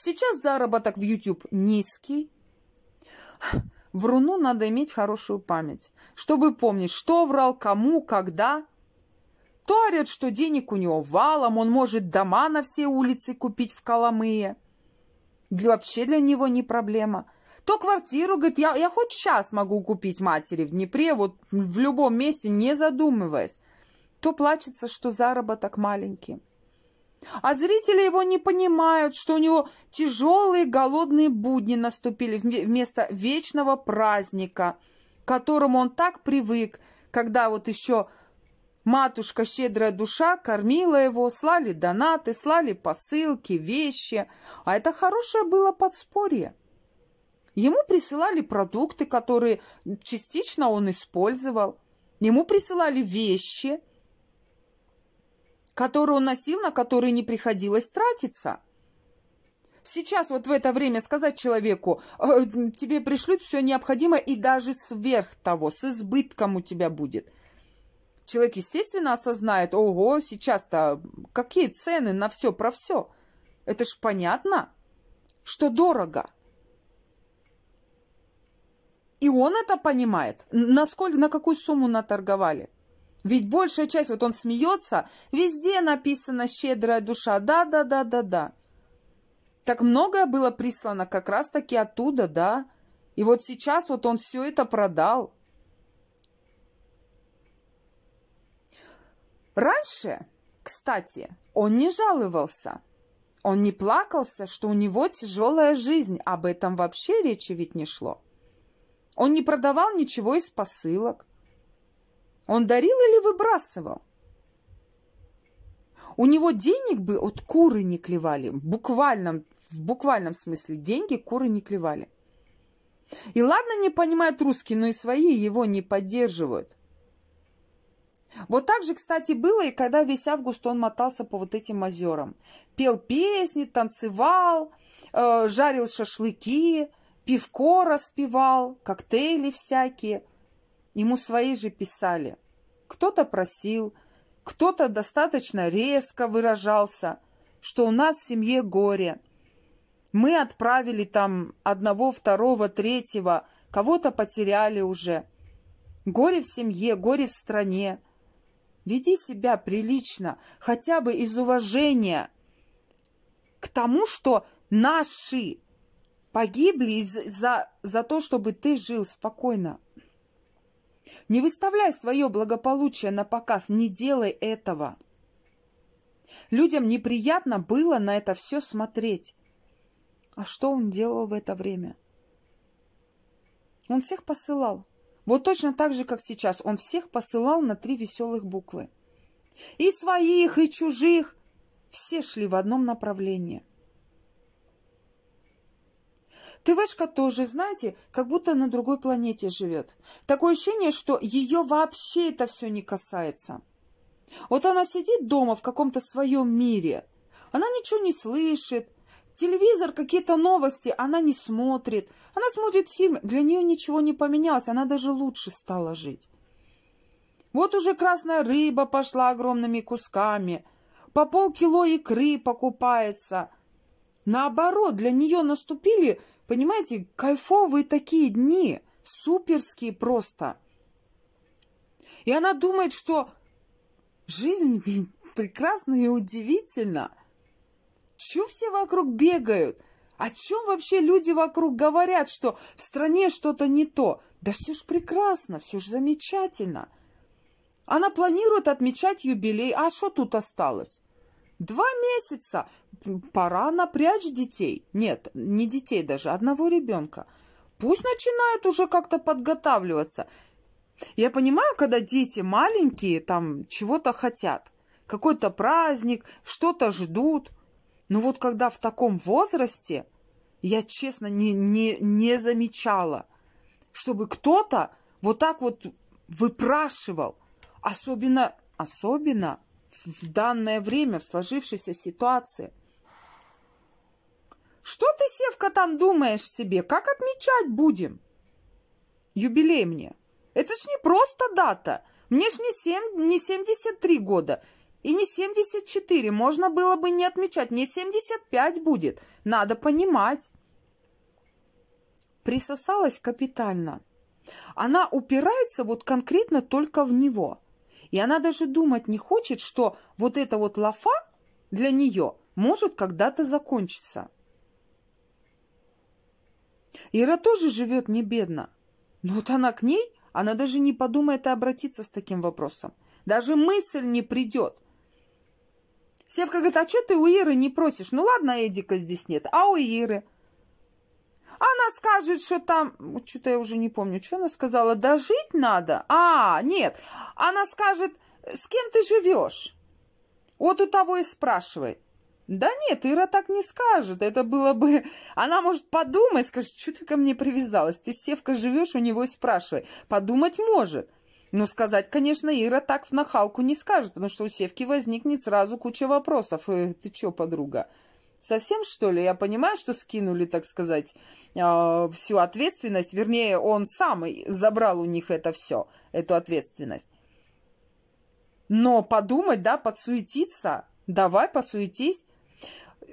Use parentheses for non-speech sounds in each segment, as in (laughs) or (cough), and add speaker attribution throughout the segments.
Speaker 1: Сейчас заработок в YouTube низкий. Вруну надо иметь хорошую память, чтобы помнить, что врал, кому, когда. То орет, что денег у него валом, он может дома на все улицы купить в Коломые. Для, вообще для него не проблема. То квартиру, говорит, я, я хоть сейчас могу купить матери в Днепре, вот в любом месте, не задумываясь. То плачется, что заработок маленький. А зрители его не понимают, что у него тяжелые голодные будни наступили вместо вечного праздника, к которому он так привык, когда вот еще матушка щедрая душа кормила его, слали донаты, слали посылки, вещи. А это хорошее было подспорье. Ему присылали продукты, которые частично он использовал. Ему присылали вещи – которую носил, на который не приходилось тратиться. Сейчас вот в это время сказать человеку, «Э, тебе пришлют все необходимое и даже сверх того, с избытком у тебя будет. Человек, естественно, осознает, ого, сейчас-то какие цены на все про все. Это ж понятно, что дорого. И он это понимает, насколько, на какую сумму наторговали. Ведь большая часть, вот он смеется, везде написано «щедрая душа». Да-да-да-да-да. Так многое было прислано как раз-таки оттуда, да. И вот сейчас вот он все это продал. Раньше, кстати, он не жаловался. Он не плакался, что у него тяжелая жизнь. Об этом вообще речи ведь не шло. Он не продавал ничего из посылок. Он дарил или выбрасывал? У него денег бы от куры не клевали. В буквальном, в буквальном смысле деньги куры не клевали. И ладно, не понимают русские, но и свои его не поддерживают. Вот так же, кстати, было и когда весь август он мотался по вот этим озерам. Пел песни, танцевал, э, жарил шашлыки, пивко распевал, коктейли всякие – Ему свои же писали. Кто-то просил, кто-то достаточно резко выражался, что у нас в семье горе. Мы отправили там одного, второго, третьего, кого-то потеряли уже. Горе в семье, горе в стране. Веди себя прилично, хотя бы из уважения к тому, что наши погибли за, за то, чтобы ты жил спокойно. Не выставляй свое благополучие на показ, не делай этого. Людям неприятно было на это все смотреть. А что он делал в это время? Он всех посылал. Вот точно так же, как сейчас. Он всех посылал на три веселых буквы. И своих, и чужих. Все шли в одном направлении. ТВшка тоже, знаете, как будто на другой планете живет. Такое ощущение, что ее вообще это все не касается. Вот она сидит дома в каком-то своем мире. Она ничего не слышит. Телевизор, какие-то новости она не смотрит. Она смотрит фильм. Для нее ничего не поменялось. Она даже лучше стала жить. Вот уже красная рыба пошла огромными кусками. По полкило икры покупается. Наоборот, для нее наступили Понимаете, кайфовые такие дни, суперские просто. И она думает, что жизнь прекрасна и удивительна. Чу все вокруг бегают? О чем вообще люди вокруг говорят, что в стране что-то не то? Да все ж прекрасно, все ж замечательно. Она планирует отмечать юбилей, а что тут осталось? Два месяца пора напрячь детей. Нет, не детей даже, одного ребенка. Пусть начинают уже как-то подготавливаться. Я понимаю, когда дети маленькие, там чего-то хотят. Какой-то праздник, что-то ждут. Но вот когда в таком возрасте, я честно не, не, не замечала, чтобы кто-то вот так вот выпрашивал. Особенно, особенно в данное время, в сложившейся ситуации. Что ты, Севка, там думаешь себе? Как отмечать будем? Юбилей мне. Это ж не просто дата. Мне ж не, 7, не 73 года. И не 74. Можно было бы не отмечать. Мне 75 будет. Надо понимать. Присосалась капитально. Она упирается вот конкретно только в него – и она даже думать не хочет, что вот эта вот лафа для нее может когда-то закончиться. Ира тоже живет не бедно. Но вот она к ней, она даже не подумает и обратиться с таким вопросом. Даже мысль не придет. Севка говорит, а что ты у Иры не просишь? Ну ладно, Эдика здесь нет, а у Иры – она скажет, что там... Что-то я уже не помню, что она сказала. Дожить надо? А, нет. Она скажет, с кем ты живешь? Вот у того и спрашивай. Да нет, Ира так не скажет. Это было бы... (laughs) Она может подумать, скажет, что ты ко мне привязалась? Ты с Севкой живешь, у него и спрашивай. Подумать может. Но сказать, конечно, Ира так в нахалку не скажет, потому что у Севки возникнет сразу куча вопросов. Э, ты чё, подруга? Совсем, что ли? Я понимаю, что скинули, так сказать, а, всю ответственность. Вернее, он сам забрал у них это все, эту ответственность. Но подумать, да, подсуетиться, давай посуетись.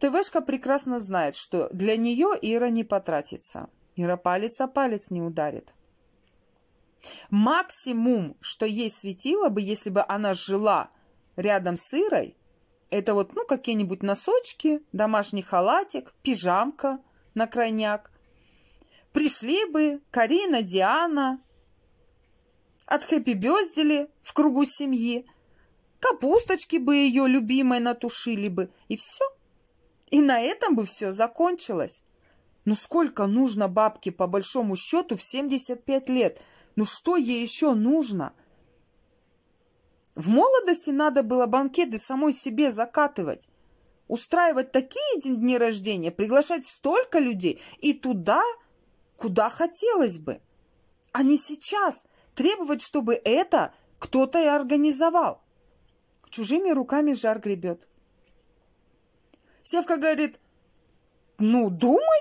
Speaker 1: ТВшка прекрасно знает, что для нее Ира не потратится. Ира палец о палец не ударит. Максимум, что ей светило бы, если бы она жила рядом с Ирой, это вот, ну, какие-нибудь носочки, домашний халатик, пижамка на крайняк. Пришли бы Карина, Диана, отхэппи-бездили в кругу семьи, капусточки бы ее любимой натушили бы, и все. И на этом бы все закончилось. Ну сколько нужно бабки по большому счету в 75 лет? Ну что ей еще нужно? — в молодости надо было банкеты самой себе закатывать, устраивать такие дни рождения, приглашать столько людей и туда, куда хотелось бы, а не сейчас требовать, чтобы это кто-то и организовал. Чужими руками жар гребет. Севка говорит, ну, думай,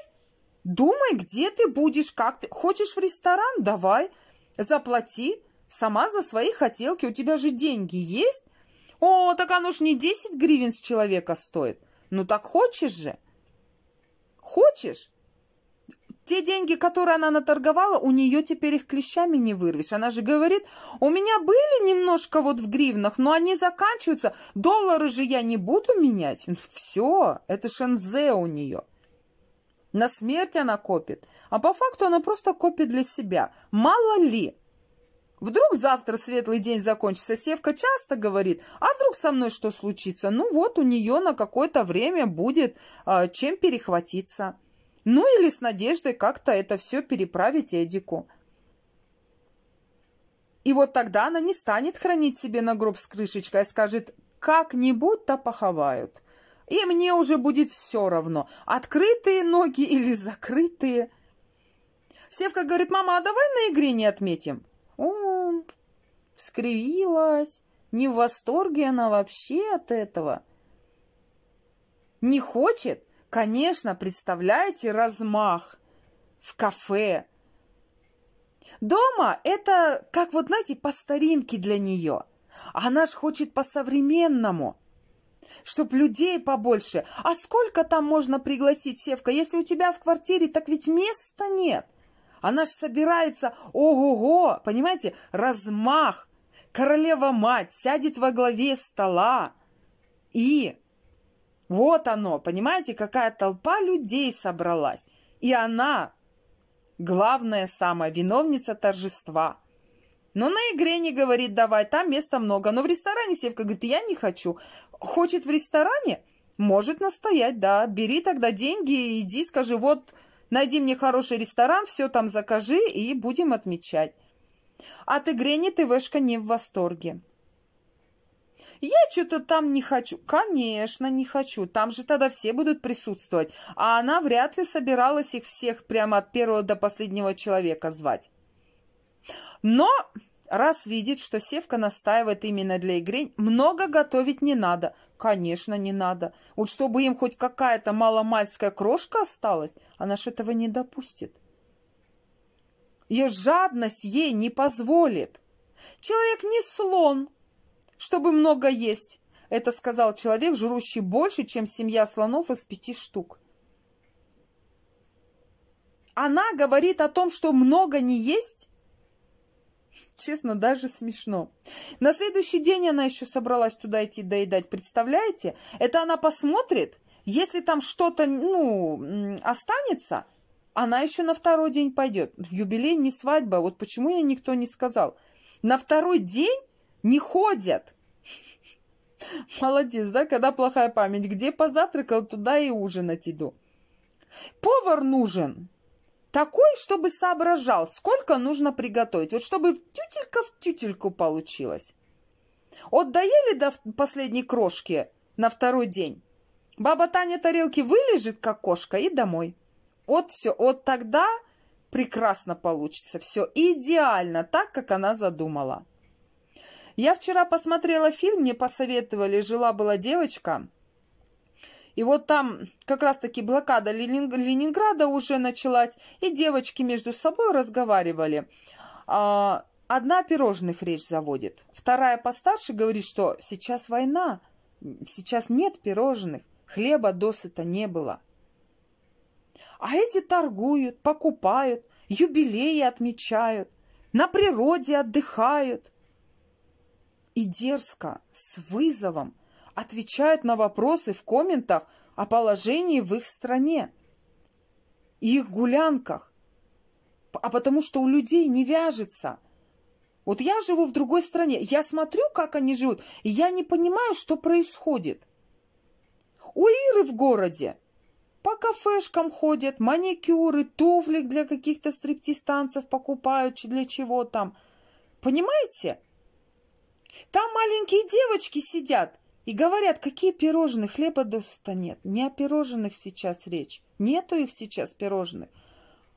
Speaker 1: думай, где ты будешь, как ты. Хочешь в ресторан? Давай, заплати. Сама за свои хотелки, у тебя же деньги есть? О, так оно ж не 10 гривен с человека стоит. Ну так хочешь же? Хочешь? Те деньги, которые она наторговала, у нее теперь их клещами не вырвешь. Она же говорит, у меня были немножко вот в гривнах, но они заканчиваются. Доллары же я не буду менять. Ну, Все, это шензе у нее. На смерть она копит. А по факту она просто копит для себя. Мало ли, Вдруг завтра светлый день закончится. Севка часто говорит, а вдруг со мной что случится? Ну вот у нее на какое-то время будет э, чем перехватиться. Ну или с надеждой как-то это все переправить Эдику. И вот тогда она не станет хранить себе на гроб с крышечкой, а скажет, как-нибудь-то поховают. И мне уже будет все равно, открытые ноги или закрытые. Севка говорит, мама, а давай на игре не отметим? скривилась, не в восторге она вообще от этого. Не хочет? Конечно, представляете размах в кафе. Дома это как вот, знаете, по старинке для нее. Она ж хочет по-современному, чтоб людей побольше. А сколько там можно пригласить, Севка, если у тебя в квартире так ведь места нет? Она же собирается, ого-го, понимаете, размах. Королева-мать сядет во главе стола. И вот оно, понимаете, какая толпа людей собралась. И она главная самая виновница торжества. Но на игре не говорит, давай, там места много. Но в ресторане Севка говорит, я не хочу. Хочет в ресторане? Может настоять, да. Бери тогда деньги и иди, скажи, вот Найди мне хороший ресторан, все там закажи и будем отмечать. От Игрени ТВшка не в восторге. Я что-то там не хочу. Конечно, не хочу. Там же тогда все будут присутствовать. А она вряд ли собиралась их всех прямо от первого до последнего человека звать. Но раз видит, что Севка настаивает именно для Игрень, много готовить не надо. Конечно, не надо. Вот чтобы им хоть какая-то маломальская крошка осталась, она ж этого не допустит. Ее жадность ей не позволит. Человек не слон, чтобы много есть. Это сказал человек, жрущий больше, чем семья слонов из пяти штук. Она говорит о том, что много не есть? Честно, даже смешно. На следующий день она еще собралась туда идти доедать, представляете? Это она посмотрит, если там что-то, ну, останется, она еще на второй день пойдет. Юбилей не свадьба, вот почему я никто не сказал. На второй день не ходят. (laughs) Молодец, да, когда плохая память. Где позавтракал, туда и ужинать иду. Повар нужен. Такой, чтобы соображал, сколько нужно приготовить. Вот чтобы тютелька в тютельку получилось. Вот доели до последней крошки на второй день. Баба Таня тарелки вылежит, как кошка, и домой. Вот все, вот тогда прекрасно получится. Все идеально, так, как она задумала. Я вчера посмотрела фильм, мне посоветовали «Жила-была девочка». И вот там как раз-таки блокада Ленинграда уже началась, и девочки между собой разговаривали. А, одна пирожных речь заводит, вторая постарше говорит, что сейчас война, сейчас нет пирожных, хлеба досыта не было. А эти торгуют, покупают, юбилеи отмечают, на природе отдыхают. И дерзко, с вызовом – отвечают на вопросы в комментах о положении в их стране и их гулянках, а потому что у людей не вяжется. Вот я живу в другой стране, я смотрю, как они живут, и я не понимаю, что происходит. У Иры в городе по кафешкам ходят, маникюры, туфли для каких-то стриптистанцев покупают, для чего там. Понимаете? Там маленькие девочки сидят, и говорят, какие пирожные, хлеба досыта нет. Не о пирожных сейчас речь. Нету их сейчас пирожных.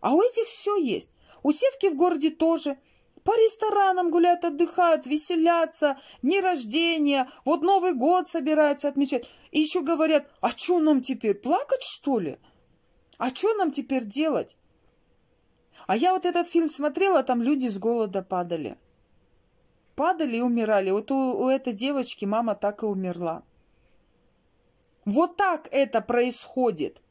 Speaker 1: А у этих все есть. У Севки в городе тоже. По ресторанам гуляют, отдыхают, веселятся, дни рождения, вот Новый год собираются отмечать. И еще говорят, а что нам теперь, плакать что ли? А что нам теперь делать? А я вот этот фильм смотрела, там люди с голода падали падали и умирали. Вот у, у этой девочки мама так и умерла. Вот так это происходит.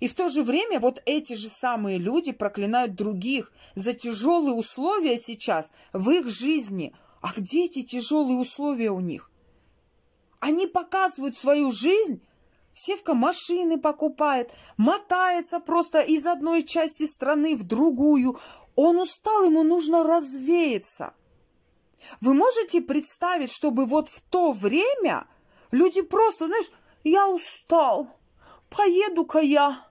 Speaker 1: И в то же время вот эти же самые люди проклинают других за тяжелые условия сейчас в их жизни. А где эти тяжелые условия у них? Они показывают свою жизнь Севка машины покупает, мотается просто из одной части страны в другую, он устал, ему нужно развеяться. Вы можете представить, чтобы вот в то время люди просто, знаешь, я устал, поеду-ка я,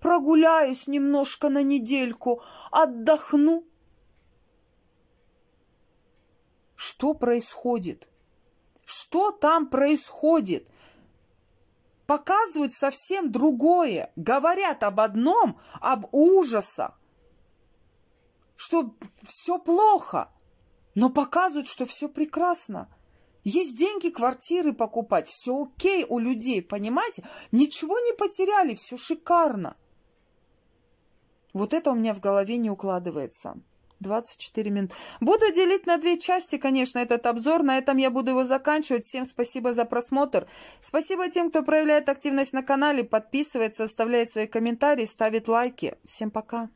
Speaker 1: прогуляюсь немножко на недельку, отдохну. Что происходит? Что там происходит? Показывают совсем другое, говорят об одном, об ужасах, что все плохо, но показывают, что все прекрасно. Есть деньги, квартиры покупать, все окей у людей, понимаете? Ничего не потеряли, все шикарно. Вот это у меня в голове не укладывается. 24 минут. Буду делить на две части, конечно, этот обзор. На этом я буду его заканчивать. Всем спасибо за просмотр. Спасибо тем, кто проявляет активность на канале, подписывается, оставляет свои комментарии, ставит лайки. Всем пока.